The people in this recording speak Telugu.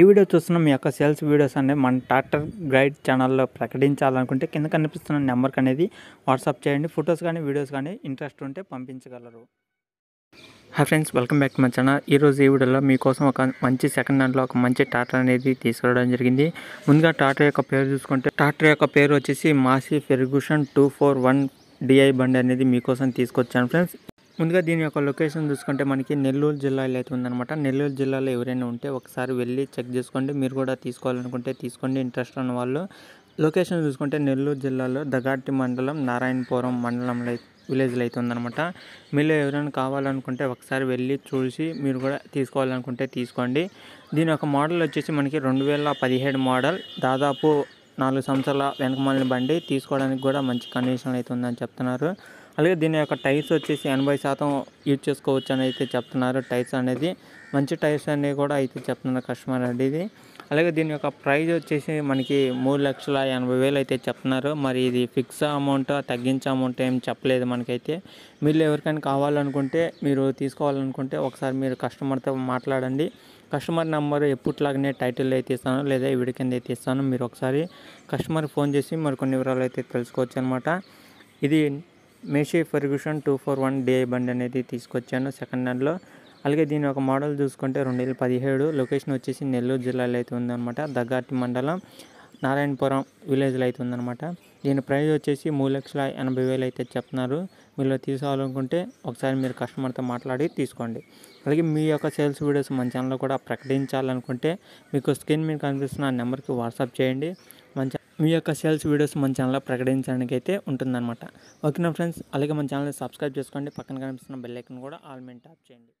ఈ వీడియో చూస్తున్న మీ యొక్క సేల్స్ వీడియోస్ అనేవి మన ట్రాక్టర్ గైడ్ ఛానల్లో ప్రకటించాలనుకుంటే కింద కనిపిస్తున్న నెంబర్కి అనేది వాట్సాప్ చేయండి ఫొటోస్ కానీ వీడియోస్ కానీ ఇంట్రెస్ట్ ఉంటే పంపించగలరు hi friends welcome back to my channel ఈరోజు ఈ వీడియోలో మీకోసం ఒక మంచి సెకండ్ హ్యాండ్లో ఒక మంచి టాటా అనేది తీసుకురావడం జరిగింది ముందుగా టాటా యొక్క పేరు చూసుకుంటే టాటా యొక్క పేరు వచ్చేసి Massey Ferguson two four one DI బండి అనేది మీకోసం తీసుకొచ్చాను ఫ్రెండ్స్ ముందుగా దీని యొక్క లొకేషన్ చూసుకుంటే మనకి నెల్లూరు జిల్లాలో అయితే ఉందన్నమాట నెల్లూరు జిల్లాలో ఎవరైనా ఉంటే ఒకసారి వెళ్ళి చెక్ చేసుకోండి మీరు కూడా తీసుకోవాలనుకుంటే తీసుకోండి ఇంట్రెస్ట్ ఉన్న వాళ్ళు లొకేషన్ చూసుకుంటే నెల్లూరు జిల్లాలో దగాటి మండలం నారాయణపురం మండలంలో విలేజ్లో అయితే ఉందన్నమాట మీలో ఎవరైనా కావాలనుకుంటే ఒకసారి వెళ్ళి చూసి మీరు కూడా తీసుకోవాలనుకుంటే తీసుకోండి దీని యొక్క మోడల్ వచ్చేసి మనకి రెండు వేల పదిహేడు మోడల్ దాదాపు నాలుగు సంవత్సరాల వెనకమాలని బండి తీసుకోవడానికి కూడా మంచి కండిషన్ అయితే ఉందని చెప్తున్నారు అలాగే దీని యొక్క టైర్స్ వచ్చేసి ఎనభై శాతం యూజ్ చేసుకోవచ్చు అని అయితే చెప్తున్నారు టైర్స్ అనేది మంచి టైర్స్ అనేవి కూడా అయితే చెప్తున్నారు కస్టమర్ అనేది అలాగే దీని యొక్క ప్రైజ్ వచ్చేసి మనకి మూడు లక్షల ఎనభై వేలు అయితే చెప్తున్నారు మరి ఇది ఫిక్స్ అమౌంట్ తగ్గించే అమౌంట్ ఏం చెప్పలేదు మనకైతే మీరు ఎవరికైనా కావాలనుకుంటే మీరు తీసుకోవాలనుకుంటే ఒకసారి మీరు కస్టమర్తో మాట్లాడండి కస్టమర్ నెంబర్ ఎప్పట్లాగనే టైటిల్ అయితే ఇస్తాను లేదా వీడి కింద అయితే ఇస్తాను మీరు ఒకసారి కస్టమర్ ఫోన్ చేసి మరి కొన్ని వివరాలు అయితే తెలుసుకోవచ్చు అనమాట ఇది Massey Ferguson two four one DI బండి అనేది తీసుకొచ్చాను సెకండ్ హ్యాండ్లో అలాగే దీని ఒక మోడల్ చూసుకుంటే రెండు వేల పదిహేడు లొకేషన్ వచ్చేసి నెల్లూరు జిల్లాలో అయితే ఉందన్నమాట దగ్గాటి మండలం నారాయణపురం విలేజ్లో అయితే ఉందన్నమాట దీని ప్రైస్ వచ్చేసి మూడు లక్షల ఎనభై వేలు అయితే చెప్తున్నారు మీరు తీసుకోవాలనుకుంటే ఒకసారి మీరు కస్టమర్తో మాట్లాడి తీసుకోండి అలాగే మీ యొక్క సేల్స్ వీడియోస్ మన ఛానల్లో కూడా ప్రకటించాలనుకుంటే మీకు స్క్రీన్ మీద కనిపిస్తున్న నెంబర్కి వాట్సాప్ చేయండి మీ యొక్క సేల్స్ వీడియోస్ మన ఛానల్లో ప్రకటించడానికి అయితే ఉంటుందన్నమాట ఓకేనా ఫ్రెండ్స్ అలాగే మన ఛానల్ని సబ్స్క్రైబ్ చేసుకోండి పక్కన కనిపిస్తున్న బెల్లైకన్ కూడా ఆల్ మెయిన్ ట్యాప్ చేయండి